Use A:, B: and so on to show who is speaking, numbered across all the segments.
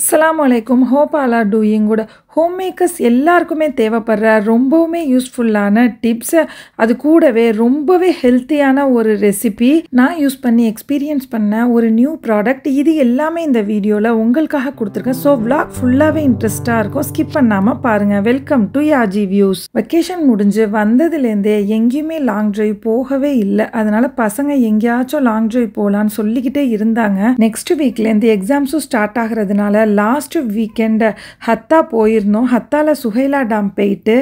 A: அஸ்லாம் வலைக்கும் hope all are doing good home makers எல்லாருக்குமே தேவைப்படுற ரொம்பவுமே யூஸ்ஃபுல்லான டிப்ஸை அது கூடவே ரொம்பவே ஹெல்த்தியான ஒரு ரெசிபி நான் யூஸ் பண்ணி எக்ஸ்பீரியன்ஸ் பண்ண ஒரு நியூ ப்ராடக்ட் இது எல்லாமே இந்த வீடியோவில் உங்களுக்காக கொடுத்துருக்கேன் ஸோ விளாக் ஃபுல்லாகவே இன்ட்ரெஸ்ட்டாக இருக்கும் ஸ்கிப் பண்ணாமல் பாருங்கள் welcome to Yaji views vacation முடிஞ்சு வந்ததுலேருந்தே எங்கேயுமே லாங் ட்ரைவ் போகவே இல்லை அதனால் பசங்க எங்கேயாச்சும் லாங் ட்ரைவ் போகலான்னு சொல்லிக்கிட்டே இருந்தாங்க நெக்ஸ்ட் வீக்லேருந்து எக்ஸாம்ஸும் ஸ்டார்ட் ஆகிறதுனால லாஸ்ட் வீக்கெண்டை ஹத்தா போய் போயிருந்தோம் ஹத்தால சுஹைலா டேம் போயிட்டு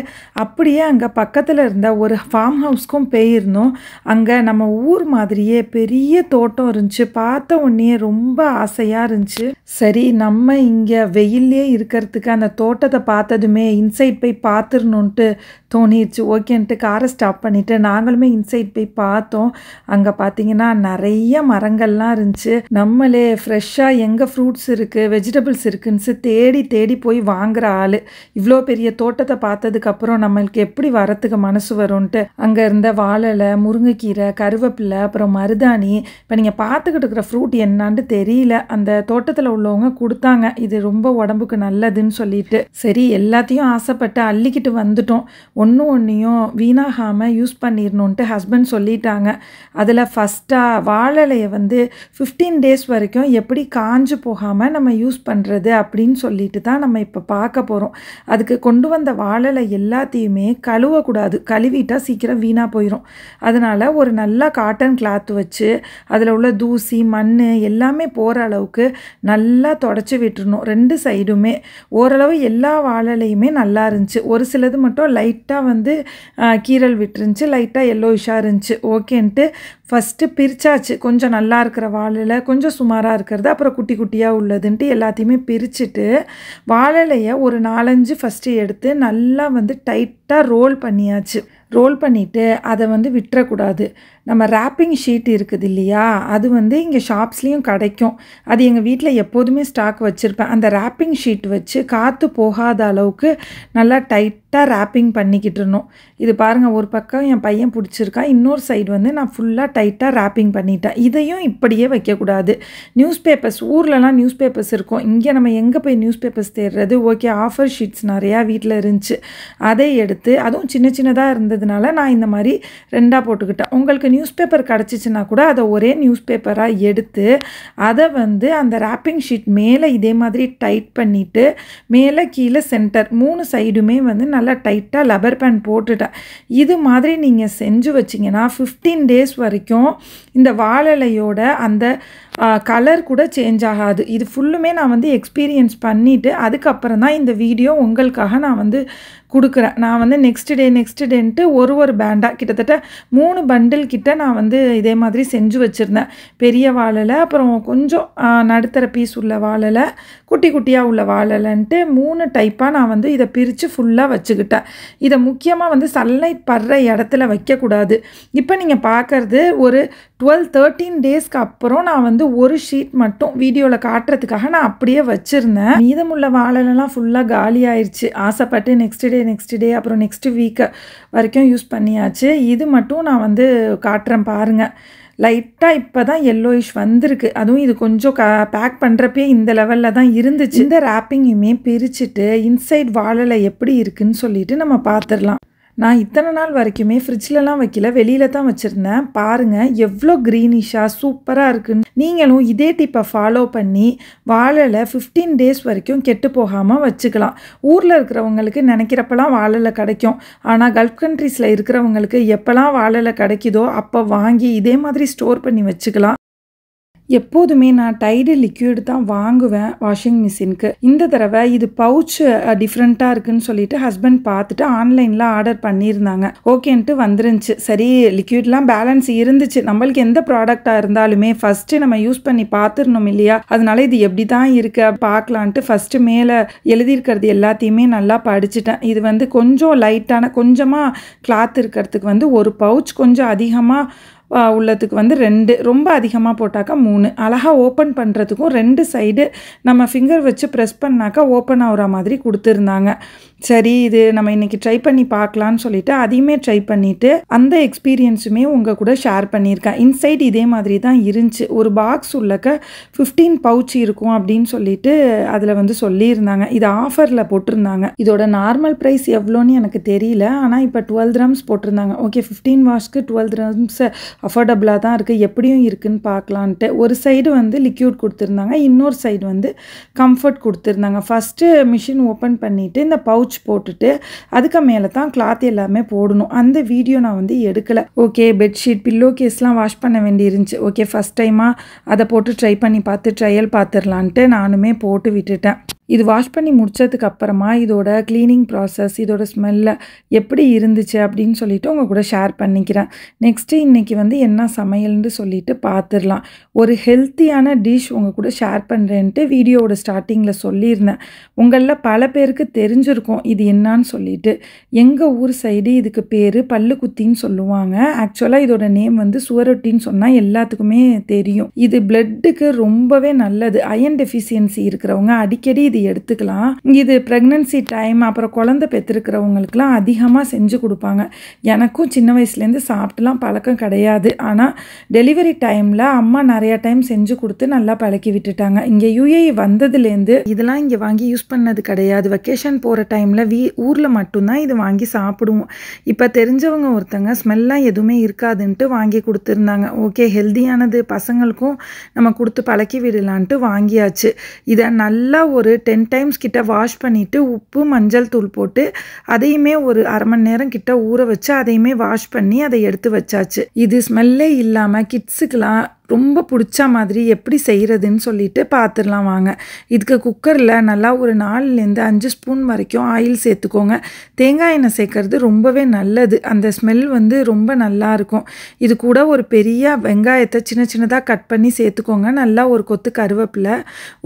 A: அப்படியே அங்கே பக்கத்தில் இருந்த ஒரு ஃபார்ம் ஹவுஸ்க்கும் போயிருந்தோம் அங்கே நம்ம ஊர் மாதிரியே பெரிய தோட்டம் இருந்துச்சு பார்த்த உடனே ரொம்ப ஆசையாக இருந்துச்சு சரி நம்ம இங்கே வெயிலே இருக்கிறதுக்கு அந்த தோட்டத்தை பார்த்ததுமே இன்சைட் போய் பார்த்துருணுன்ட்டு தோணிடுச்சு ஓகேன்ட்டு காரை ஸ்டாப் பண்ணிவிட்டு நாங்களுமே இன்சைட் போய் பார்த்தோம் அங்கே பார்த்தீங்கன்னா நிறைய மரங்கள்லாம் இருந்துச்சு நம்மளே ஃப்ரெஷ்ஷாக எங்கே ஃப்ரூட்ஸ் இருக்குது வெஜிடபிள்ஸ் இருக்குன்னு தேடி தேடி போய் வாங்குகிற ஆள் ஆள் இவ்வளோ பெரிய தோட்டத்தை பார்த்ததுக்கப்புறம் நம்மளுக்கு எப்படி வரத்துக்கு மனசு வரும்ன்ட்டு அங்கே இருந்த வாழலை முருங்கைக்கீரை கருவேப்பிலை அப்புறம் மருதாணி இப்போ நீங்கள் பார்த்துக்கிட்டு இருக்கிற ஃப்ரூட் என்னான்னு தெரியல அந்த தோட்டத்தில் உள்ளவங்க கொடுத்தாங்க இது ரொம்ப உடம்புக்கு நல்லதுன்னு சொல்லிட்டு சரி எல்லாத்தையும் ஆசைப்பட்டு அள்ளிக்கிட்டு வந்துட்டோம் ஒன்றும் ஒன்றையும் வீணாகாமல் யூஸ் பண்ணிடணுன்ட்டு ஹஸ்பண்ட் சொல்லிட்டாங்க அதில் ஃபஸ்ட்டாக வாழலையை வந்து ஃபிஃப்டீன் டேஸ் வரைக்கும் எப்படி காஞ்சு போகாமல் நம்ம யூஸ் பண்ணுறது அப்படின்னு சொல்லிட்டு தான் நம்ம இப்போ பார்க்க போகிறோம் போகிறோம் அதுக்கு கொண்டு வந்த வாழலை எல்லாத்தையுமே கழுவக்கூடாது கழுவிட்டால் சீக்கிரம் வீணாக போயிடும் அதனால் ஒரு நல்ல காட்டன் கிளாத் வச்சு அதில் உள்ள தூசி மண் எல்லாமே போகிற அளவுக்கு நல்லா தொடச்சி விட்டுருணும் ரெண்டு சைடுமே ஓரளவு எல்லா வாழலையுமே நல்லா இருந்துச்சு ஒரு சிலது மட்டும் லைட்டாக வந்து கீரல் விட்டுருந்துச்சு லைட்டாக எல்லோயிஷாக இருந்துச்சு ஓகேன்ட்டு ஃபஸ்ட்டு பிரித்தாச்சு கொஞ்சம் நல்லா இருக்கிற வாழலை கொஞ்சம் சுமாராக இருக்கிறது அப்புறம் குட்டி குட்டியாக உள்ளதுன்ட்டு எல்லாத்தையுமே பிரிச்சுட்டு வாழலையை ஒரு நாலஞ்சு ஃபஸ்ட்டு எடுத்து நல்லா வந்து டைட்டாக ரோல் பண்ணியாச்சு ரோல் பண்ணிவிட்டு அதை வந்து விட்டுறக்கூடாது நம்ம ரேப்பிங் ஷீட் இருக்குது இல்லையா அது வந்து இங்கே ஷாப்ஸ்லேயும் கிடைக்கும் அது எங்கள் வீட்டில் எப்போதுமே ஸ்டாக் வச்சுருப்பேன் அந்த ரேப்பிங் ஷீட் வச்சு காற்று போகாத அளவுக்கு நல்லா டைட்டாக ரேப்பிங் பண்ணிக்கிட்டு இருந்தோம் இது பாருங்கள் ஒரு பக்கம் என் பையன் பிடிச்சிருக்கா இன்னொரு சைடு வந்து நான் ஃபுல்லாக டைட்டாக ரேப்பிங் பண்ணிட்டேன் இதையும் இப்படியே வைக்கக்கூடாது நியூஸ் பேப்பர்ஸ் ஊர்லலாம் நியூஸ் பேப்பர்ஸ் இருக்கும் இங்கே நம்ம எங்கே போய் நியூஸ் பேப்பர்ஸ் தேடுறது ஓகே ஆஃபர் ஷீட்ஸ் நிறையா வீட்டில் இருந்துச்சு அதை எடுத்து அதுவும் சின்ன சின்னதாக இருந்ததுனால நான் இந்த மாதிரி ரெண்டாக போட்டுக்கிட்டேன் உங்களுக்கு நியூஸ் பேப்பர் கிடச்சிச்சின்னா கூட அதை ஒரே நியூஸ் பேப்பராக எடுத்து அதை வந்து அந்த ரேப்பிங் ஷீட் மேலே இதே மாதிரி டைட் பண்ணிவிட்டு மேலே கீழே சென்டர் மூணு சைடுமே வந்து நல்லா டைட்டாக லெபர் பேண்ட் போட்டுட்டேன் இது மாதிரி நீங்கள் செஞ்சு வச்சிங்கன்னா ஃபிஃப்டீன் டேஸ் வரைக்கும் இந்த வாழலையோட அந்த கலர் கூட சேஞ்ச் ஆகாது இது ஃபுல்லுமே நான் வந்து எக்ஸ்பீரியன்ஸ் பண்ணிவிட்டு அதுக்கப்புறம் தான் இந்த வீடியோ உங்களுக்காக நான் வந்து கொடுக்குறேன் நான் வந்து நெக்ஸ்ட் டே நெக்ஸ்ட் டேன்ட்டு ஒரு ஒரு பேண்டாக கிட்டத்தட்ட மூணு பண்டில் கிட்ட நான் வந்து இதே மாதிரி செஞ்சு வச்சுருந்தேன் பெரிய வாழலை அப்புறம் கொஞ்சம் நடுத்தர பீஸ் உள்ள வாழலை குட்டி குட்டியாக உள்ள வாழலைன்ட்டு மூணு டைப்பாக நான் வந்து இதை பிரித்து ஃபுல்லாக வச்சுக்கிட்டேன் இதை முக்கியமாக வந்து சன்லைட் படுற இடத்துல வைக்கக்கூடாது இப்போ நீங்கள் பார்க்குறது ஒரு டுவெல் தேர்ட்டீன் டேஸ்க்கு அப்புறம் நான் வந்து ஒரு ஷீட் மட்டும் வீடியோவில் காட்டுறதுக்காக நான் அப்படியே வச்சுருந்தேன் மீதமுள்ள வாழலாம் ஃபுல்லாக காலி ஆயிடுச்சு ஆசைப்பட்டு நெக்ஸ்ட் டே நெக்ஸ்ட் டே அப்புறம் நெக்ஸ்ட் வீக்கு வரைக்கும் யூஸ் பண்ணியாச்சு இது மட்டும் நான் வந்து காட்டுறேன் பாருங்கள் லைட்டாக இப்போ தான் எல்லோயிஷ் வந்திருக்கு அதுவும் இது கொஞ்சம் க பேக் பண்ணுறப்பே இந்த லெவலில் தான் இருந்துச்சு இந்த ரேப்பிங்கையுமே பிரிச்சுட்டு இன்சைட் வாழலை எப்படி இருக்குன்னு சொல்லிட்டு நம்ம பார்த்துடலாம் நான் இத்தனை நாள் வரைக்குமே ஃப்ரிட்ஜ்லலாம் வைக்கல வெளியில தான் வச்சுருந்தேன் பாருங்கள் எவ்வளோ க்ரீனிஷாக சூப்பராக இருக்குன்னு நீங்களும் இதே டிப்பை ஃபாலோ பண்ணி வாழலை ஃபிஃப்டீன் டேஸ் வரைக்கும் கெட்டு போகாமல் வச்சுக்கலாம் ஊரில் இருக்கிறவங்களுக்கு நினைக்கிறப்பெல்லாம் வாழலை கிடைக்கும் ஆனால் கல்ஃப் கண்ட்ரீஸில் இருக்கிறவங்களுக்கு எப்போல்லாம் வாழலை கிடைக்குதோ அப்போ வாங்கி இதே மாதிரி ஸ்டோர் பண்ணி வச்சுக்கலாம் எப்போதுமே நான் டைடு லிக்யூடு தான் வாங்குவேன் வாஷிங் மிஷினுக்கு இந்த தடவை இது பவுச் டிஃப்ரெண்ட்டாக இருக்குன்னு சொல்லிட்டு ஹஸ்பண்ட் பார்த்துட்டு ஆன்லைனில் ஆர்டர் பண்ணியிருந்தாங்க ஓகேன்ட்டு வந்துருந்துச்சு சரி லிக்யூட்லாம் பேலன்ஸ் இருந்துச்சு நம்மளுக்கு எந்த ப்ராடக்டாக இருந்தாலுமே ஃபஸ்ட்டு நம்ம யூஸ் பண்ணி பார்த்துடணும் இல்லையா அதனால இது எப்படி தான் இருக்கு பார்க்கலான்ட்டு ஃபஸ்ட்டு மேலே எழுதியிருக்கிறது எல்லாத்தையுமே நல்லா படிச்சுட்டேன் இது வந்து கொஞ்சம் லைட்டான கொஞ்சமாக கிளாத் இருக்கிறதுக்கு வந்து ஒரு பவுச் கொஞ்சம் அதிகமாக உள்ளதுக்கு வந்து ரெண்டு ரொம்ப அதிகமாக போட்டாக்கா மூணு அழகாக ஓப்பன் பண்ணுறதுக்கும் ரெண்டு சைடு நம்ம ஃபிங்கர் வச்சு ப்ரெஸ் பண்ணாக்கா ஓப்பன் ஆகிற மாதிரி கொடுத்துருந்தாங்க சரி இது நம்ம இன்றைக்கி ட்ரை பண்ணி பார்க்கலான்னு சொல்லிட்டு அதையுமே ட்ரை பண்ணிவிட்டு அந்த எக்ஸ்பீரியன்ஸுமே உங்கள் கூட ஷேர் பண்ணியிருக்கேன் இன்சைட் இதே மாதிரி தான் இருந்துச்சு ஒரு பாக்ஸ் உள்ளக்க ஃபிஃப்டீன் பவுச் இருக்கும் அப்படின்னு சொல்லிட்டு அதில் வந்து சொல்லியிருந்தாங்க இது ஆஃபரில் போட்டிருந்தாங்க இதோட நார்மல் ப்ரைஸ் எவ்வளோன்னு எனக்கு தெரியல ஆனால் இப்போ டுவெல் கிராம்ஸ் போட்டிருந்தாங்க ஓகே ஃபிஃப்டீன் வாஷ்க்கு டுவெல் கிராம்ஸ் அஃபோர்டபுளாக தான் இருக்குது எப்படியும் இருக்குதுன்னு பார்க்கலான்ட்டு ஒரு சைடு வந்து லிக்யூட் கொடுத்துருந்தாங்க இன்னொரு சைடு வந்து கம்ஃபர்ட் கொடுத்துருந்தாங்க ஃபஸ்ட்டு மிஷின் ஓப்பன் பண்ணிவிட்டு இந்த பவுச் பவுச் போட்டுட்டு அதுக்கு மேலே தான் கிளாத் எல்லாமே போடணும் அந்த வீடியோ நான் வந்து எடுக்கலை ஓகே பெட்ஷீட் பில்லோ கேஸ்லாம் வாஷ் பண்ண வேண்டி இருந்துச்சு ஓகே ஃபஸ்ட் டைமாக அதை போட்டு ட்ரை பண்ணி பார்த்து ட்ரையல் பார்த்துடலான்ட்டு நானுமே போட்டு விட்டுட்டேன் இது வாஷ் பண்ணி முடித்ததுக்கு அப்புறமா இதோட க்ளீனிங் ப்ராசஸ் இதோட ஸ்மெல்ல எப்படி இருந்துச்சு அப்படின்னு சொல்லிட்டு உங்கள் கூட ஷேர் பண்ணிக்கிறேன் நெக்ஸ்ட்டு இன்றைக்கி வந்து என்ன சமையல்னு சொல்லிட்டு பார்த்துடலாம் ஒரு ஹெல்த்தியான டிஷ் உங்கள் கூட ஷேர் பண்ணுறேன்ட்டு வீடியோவோட ஸ்டார்டிங்கில் சொல்லியிருந்தேன் உங்களில் பல பேருக்கு தெரிஞ்சிருக்கும் இது என்னான்னு சொல்லிட்டு எங்கள் ஊர் சைடு இதுக்கு பேர் பல்லு குத்தின்னு சொல்லுவாங்க ஆக்சுவலாக இதோட நேம் வந்து சுவரொட்டின்னு சொன்னால் எல்லாத்துக்குமே தெரியும் இது பிளட்டுக்கு ரொம்பவே நல்லது அயன் டெஃபிஷியன்சி இருக்கிறவங்க அடிக்கடி இது இது எடுத்துக்கலாம் இது ப்ரெக்னன்சி டைம் அப்புறம் குழந்தை பெற்றிருக்கிறவங்களுக்குலாம் அதிகமாக செஞ்சு கொடுப்பாங்க எனக்கும் சின்ன வயசுலேருந்து சாப்பிட்டுலாம் பழக்கம் கிடையாது ஆனால் டெலிவரி டைமில் அம்மா நிறையா டைம் செஞ்சு கொடுத்து நல்லா பழக்கி விட்டுட்டாங்க இங்கே யூஏ வந்ததுலேருந்து இதெல்லாம் இங்கே வாங்கி யூஸ் பண்ணது கிடையாது வெக்கேஷன் போகிற டைமில் வீ ஊரில் மட்டும்தான் இது வாங்கி சாப்பிடுவோம் இப்போ தெரிஞ்சவங்க ஒருத்தங்க ஸ்மெல்லாம் எதுவுமே இருக்காதுன்ட்டு வாங்கி கொடுத்துருந்தாங்க ஓகே ஹெல்த்தியானது பசங்களுக்கும் நம்ம கொடுத்து பழக்கி விடலான்ட்டு வாங்கியாச்சு இதை நல்லா ஒரு டென் டைம்ஸ் கிட்ட வாஷ் பண்ணிவிட்டு உப்பு மஞ்சள் தூள் போட்டு அதையுமே ஒரு அரை மணி நேரம் கிட்ட ஊற வச்சு அதையுமே வாஷ் பண்ணி அதை எடுத்து வச்சாச்சு இது ஸ்மெல்லே இல்லாமல் கிட்ஸுக்கெலாம் ரொம்ப பிடிச்ச மாதிரி எப்படி செய்கிறதுன்னு சொல்லிட்டு பார்த்துடலாம் வாங்க இதுக்கு குக்கரில் நல்லா ஒரு நாலுலேருந்து அஞ்சு ஸ்பூன் வரைக்கும் ஆயில் சேர்த்துக்கோங்க தேங்காய் எண்ணெய் சேர்க்கறது ரொம்பவே நல்லது அந்த ஸ்மெல் வந்து ரொம்ப நல்லா இருக்கும் இது கூட ஒரு பெரிய வெங்காயத்தை சின்ன சின்னதாக கட் பண்ணி சேர்த்துக்கோங்க நல்லா ஒரு கொத்து கருவேப்பிலை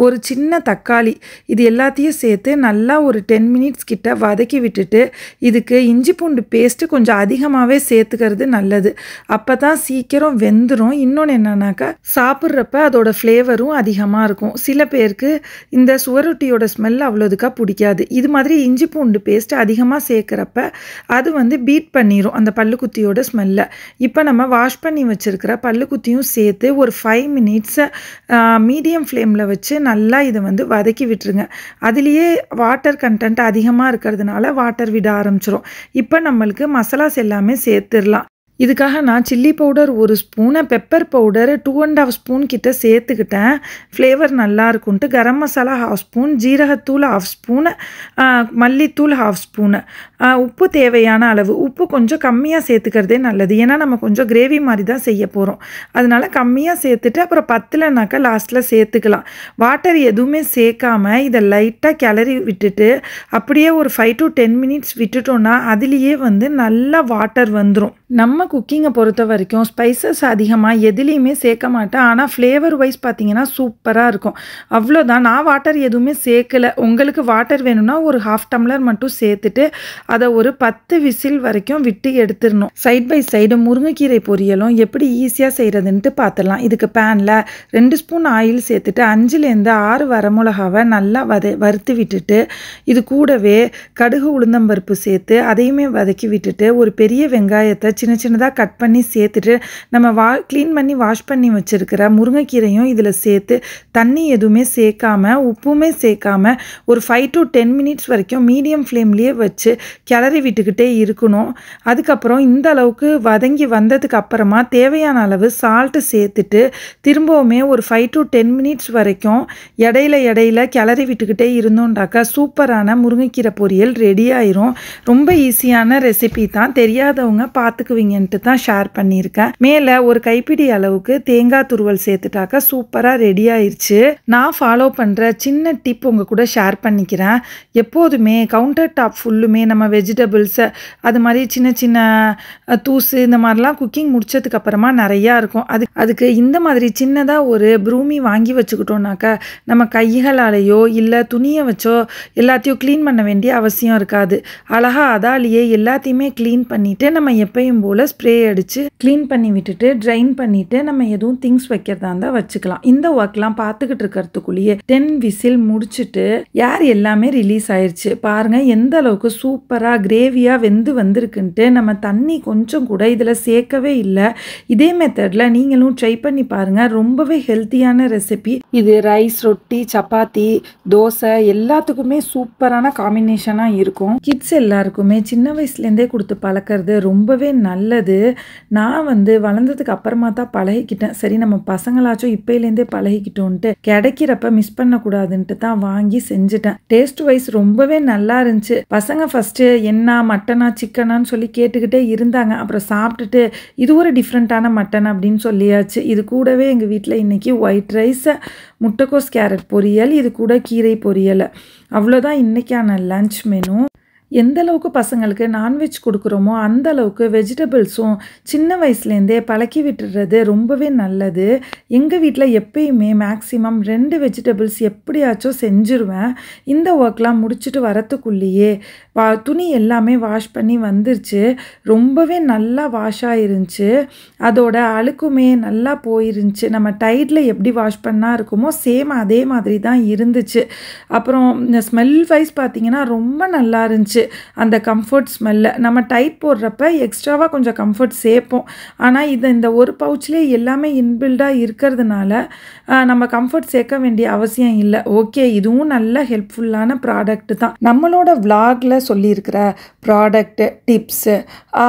A: ஒரு சின்ன தக்காளி இது எல்லாத்தையும் சேர்த்து நல்லா ஒரு டென் மினிட்ஸ் கிட்ட வதக்கி விட்டுட்டு இதுக்கு இஞ்சி பூண்டு பேஸ்ட்டு கொஞ்சம் அதிகமாகவே சேர்த்துக்கிறது நல்லது அப்போ தான் சீக்கிரம் வெந்துடும் இன்னொன்று என்னென்னா அப்படின்னாக்கா சாப்பிட்றப்ப அதோட ஃப்ளேவரும் அதிகமாக இருக்கும் சில பேருக்கு இந்த சுவரொட்டியோட ஸ்மெல் அவ்வளோதுக்கா பிடிக்காது இது மாதிரி இஞ்சி பூண்டு பேஸ்ட் அதிகமாக சேர்க்குறப்ப அது வந்து பீட் பண்ணிடும் அந்த பல்லுக்குத்தியோட ஸ்மெல்லை இப்போ நம்ம வாஷ் பண்ணி வச்சுருக்கிற பல்லுக்குத்தியும் சேர்த்து ஒரு ஃபைவ் மினிட்ஸை மீடியம் ஃப்ளேமில் வச்சு நல்லா இதை வந்து வதக்கி விட்டுருங்க அதுலேயே வாட்டர் கண்டென்ட் அதிகமாக இருக்கிறதுனால வாட்டர் விட ஆரம்பிச்சிடும் இப்போ நம்மளுக்கு மசாலாஸ் எல்லாமே சேர்த்துடலாம் இதுக்காக நான் சில்லி பவுடர் ஒரு spoon pepper powder two and half spoon கிட்ட சேர்த்துக்கிட்டேன் ஃப்ளேவர் நல்லா இருக்கும்ன்ட்டு கரம் மசாலா ஹாஃப் ஸ்பூன் ஜீரகத்தூள் ஹாஃப் ஸ்பூனு மல்லித்தூள் ஹாஃப் ஸ்பூனு உப்பு தேவையான அளவு உப்பு கொஞ்சம் கம்மியாக சேர்த்துக்கிறதே நல்லது ஏன்னா நம்ம கொஞ்சம் கிரேவி மாதிரி தான் செய்ய போகிறோம் அதனால் கம்மியாக சேர்த்துட்டு அப்புறம் பத்துலனாக்க லாஸ்ட்டில் சேர்த்துக்கலாம் வாட்டர் எதுவுமே சேர்க்காம இதை லைட்டாக கிளறி விட்டுட்டு அப்படியே ஒரு ஃபைவ் டு டென் மினிட்ஸ் விட்டுட்டோன்னா அதுலேயே வந்து நல்லா வாட்டர் வந்துடும் நம்ம குக்கிங்கை பொறுத்த வரைக்கும் ஸ்பைசஸ் அதிகமாக எதுலேயுமே சேர்க்க மாட்டேன் ஆனால் ஃப்ளேவர் வைஸ் பார்த்திங்கன்னா சூப்பராக இருக்கும் அவ்வளோதான் நான் வாட்டர் எதுவுமே சேர்க்கலை உங்களுக்கு வாட்டர் வேணும்னா ஒரு ஹாஃப் டம்ளர் மட்டும் சேர்த்துட்டு அதை ஒரு பத்து விசில் வரைக்கும் விட்டு எடுத்துடணும் சைட் பை சைடு முருங்கைக்கீரை பொரியலும் எப்படி ஈஸியாக செய்கிறதுன்ட்டு பார்த்துடலாம் இதுக்கு பேனில் ரெண்டு ஸ்பூன் ஆயில் சேர்த்துட்டு அஞ்சுலேருந்து ஆறு வரமிளகாவை நல்லா வத வறுத்து விட்டுட்டு இது கூடவே கடுகு உளுந்தம்பருப்பு சேர்த்து அதையுமே வதக்கி விட்டுட்டு ஒரு பெரிய வெங்காயத்தை சின்ன சின்னதாக கட் பண்ணி சேர்த்துட்டு நம்ம வா க்ளீன் பண்ணி வாஷ் பண்ணி வச்சுருக்கிற முருங்கைக்கீரையும் இதில் சேர்த்து தண்ணி எதுவுமே சேர்க்காமல் உப்புமே சேர்க்காமல் ஒரு ஃபைவ் டு டென் மினிட்ஸ் வரைக்கும் மீடியம் ஃப்ளேம்லேயே வச்சு கிளறி விட்டுக்கிட்டே இருக்கணும் அதுக்கப்புறம் இந்த அளவுக்கு வதங்கி வந்ததுக்கு அப்புறமா தேவையான அளவு சால்ட்டு சேர்த்துட்டு திரும்பவுமே ஒரு ஃபைவ் டு டென் மினிட்ஸ் வரைக்கும் இடையில இடையில கிளறி விட்டுக்கிட்டே இருந்தோண்டாக்கா சூப்பரான முருங்கைக்கீரை பொரியல் ரெடி ஆயிரும் ரொம்ப ஈஸியான ரெசிபி தான் தெரியாதவங்க பார்த்துக்கு வதக்குவீங்கன்ட்டு தான் ஷேர் பண்ணியிருக்கேன் மேலே ஒரு கைப்பிடி அளவுக்கு தேங்காய் துருவல் சேர்த்துட்டாக்கா சூப்பராக ரெடி ஆயிடுச்சு நான் ஃபாலோ பண்ணுற சின்ன டிப் உங்கள் கூட ஷேர் பண்ணிக்கிறேன் எப்போதுமே கவுண்டர் டாப் ஃபுல்லுமே நம்ம வெஜிடபிள்ஸை அது மாதிரி சின்ன சின்ன தூசு இந்த மாதிரிலாம் குக்கிங் முடித்ததுக்கு அப்புறமா நிறையா இருக்கும் அது அதுக்கு இந்த மாதிரி சின்னதாக ஒரு ப்ரூமி வாங்கி வச்சுக்கிட்டோம்னாக்கா நம்ம கைகளாலேயோ இல்லை துணியை வச்சோ எல்லாத்தையும் க்ளீன் பண்ண வேண்டிய அவசியம் இருக்காது அழகாக அதாலேயே எல்லாத்தையுமே க்ளீன் பண்ணிவிட்டு நம்ம எப்பயும் எப்பயும் போல் ஸ்ப்ரே அடித்து க்ளீன் பண்ணி விட்டுட்டு ட்ரைன் பண்ணிவிட்டு நம்ம எதுவும் திங்ஸ் வைக்கிறதா இருந்தால் வச்சுக்கலாம் இந்த ஒர்க்லாம் பார்த்துக்கிட்டு இருக்கிறதுக்குள்ளேயே டென் விசில் முடிச்சுட்டு யார் எல்லாமே ரிலீஸ் ஆயிடுச்சு பாருங்கள் எந்த அளவுக்கு சூப்பராக கிரேவியாக வெந்து வந்திருக்குன்ட்டு நம்ம தண்ணி கொஞ்சம் கூட இதில் சேர்க்கவே இல்லை இதே மெத்தடில் நீங்களும் ட்ரை பண்ணி பாருங்கள் ரொம்பவே ஹெல்த்தியான ரெசிபி இது ரைஸ் ரொட்டி சப்பாத்தி தோசை எல்லாத்துக்குமே சூப்பரான காம்பினேஷனாக இருக்கும் கிட்ஸ் எல்லாருக்குமே சின்ன வயசுலேருந்தே கொடுத்து பழக்கிறது ரொம்பவே நல்லது நான் வந்து வளர்ந்ததுக்கு அப்புறமா தான் பழகிக்கிட்டேன் சரி நம்ம பசங்களாச்சும் இப்போலேருந்தே பழகிக்கிட்டோன்ட்டு கிடைக்கிறப்ப மிஸ் பண்ணக்கூடாதுன்ட்டு தான் வாங்கி செஞ்சுட்டேன் டேஸ்ட் வைஸ் ரொம்பவே நல்லா இருந்துச்சு பசங்க ஃபஸ்ட்டு என்ன மட்டனா சிக்கனான்னு சொல்லி கேட்டுக்கிட்டே இருந்தாங்க அப்புறம் சாப்பிட்டுட்டு இது ஒரு டிஃப்ரெண்ட்டான மட்டன் அப்படின்னு சொல்லியாச்சு இது கூடவே எங்கள் வீட்டில் இன்றைக்கி ஒயிட் ரைஸை முட்டைக்கோஸ் கேரட் பொரியல் இது கூட கீரை பொரியல் அவ்வளோதான் இன்றைக்கான லன்ச் மெனு எந்த அளவுக்கு பசங்களுக்கு நான்வெஜ் கொடுக்குறோமோ அந்த அளவுக்கு வெஜிடபிள்ஸும் சின்ன வயசுலேருந்தே பழக்கி விட்டுறது ரொம்பவே நல்லது எங்கள் வீட்டில் எப்பயுமே மேக்ஸிமம் ரெண்டு வெஜிடபிள்ஸ் எப்படியாச்சும் செஞ்சுருவேன் இந்த ஒர்க்லாம் முடிச்சுட்டு வரத்துக்குள்ளேயே வா துணி எல்லாமே வாஷ் பண்ணி வந்துருச்சு ரொம்பவே நல்லா வாஷ் ஆகிருந்துச்சு அதோட அழுக்குமே நல்லா போயிருந்துச்சு நம்ம டைட்டில் எப்படி வாஷ் பண்ணால் இருக்குமோ சேம் அதே மாதிரி தான் இருந்துச்சு அப்புறம் ஸ்மெல் வைஸ் பார்த்திங்கன்னா ரொம்ப நல்லா இருந்துச்சு அந்த கம்ஃபர்ட் ஸ்மெல்ல நம்ம டைட் போடுறப்ப எக்ஸ்ட்ராவாக கொஞ்சம் கம்ஃபர்ட் சேர்ப்போம் ஆனால் இது இந்த ஒரு பவுச்லேயே எல்லாமே இன்பில்டாக இருக்கிறதுனால நம்ம கம்ஃபர்ட் சேர்க்க வேண்டிய அவசியம் இல்லை ஓகே இதுவும் நல்ல ஹெல்ப்ஃபுல்லான ப்ராடக்ட் தான் நம்மளோட விலாகில் சொல்லியிருக்கிற ப்ராடக்ட்டு டிப்ஸு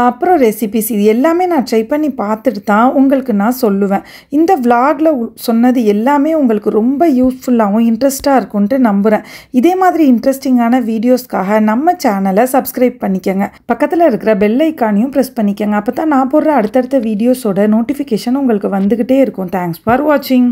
A: அப்புறம் ரெசிபிஸ் இது எல்லாமே நான் ட்ரை பண்ணி பார்த்துட்டு தான் உங்களுக்கு நான் சொல்லுவேன் இந்த விலாகில் சொன்னது எல்லாமே உங்களுக்கு ரொம்ப யூஸ்ஃபுல்லாகவும் இன்ட்ரெஸ்ட்டாக இருக்கும்ன்ட்டு நம்புகிறேன் இதே மாதிரி இன்ட்ரெஸ்டிங்கான வீடியோஸ்க்காக நம்ம சேனல் சேனலை சப்ஸ்கிரைப் பண்ணிக்கோங்க பக்கத்தில் இருக்கிற பெல் ஐக்கானையும் ப்ரெஸ் பண்ணிக்கோங்க அப்போ தான் நான் போடுற அடுத்தடுத்த வீடியோஸோட நோட்டிஃபிகேஷன் உங்களுக்கு வந்துக்கிட்டே இருக்கும் தேங்க்ஸ் ஃபார் வாட்சிங்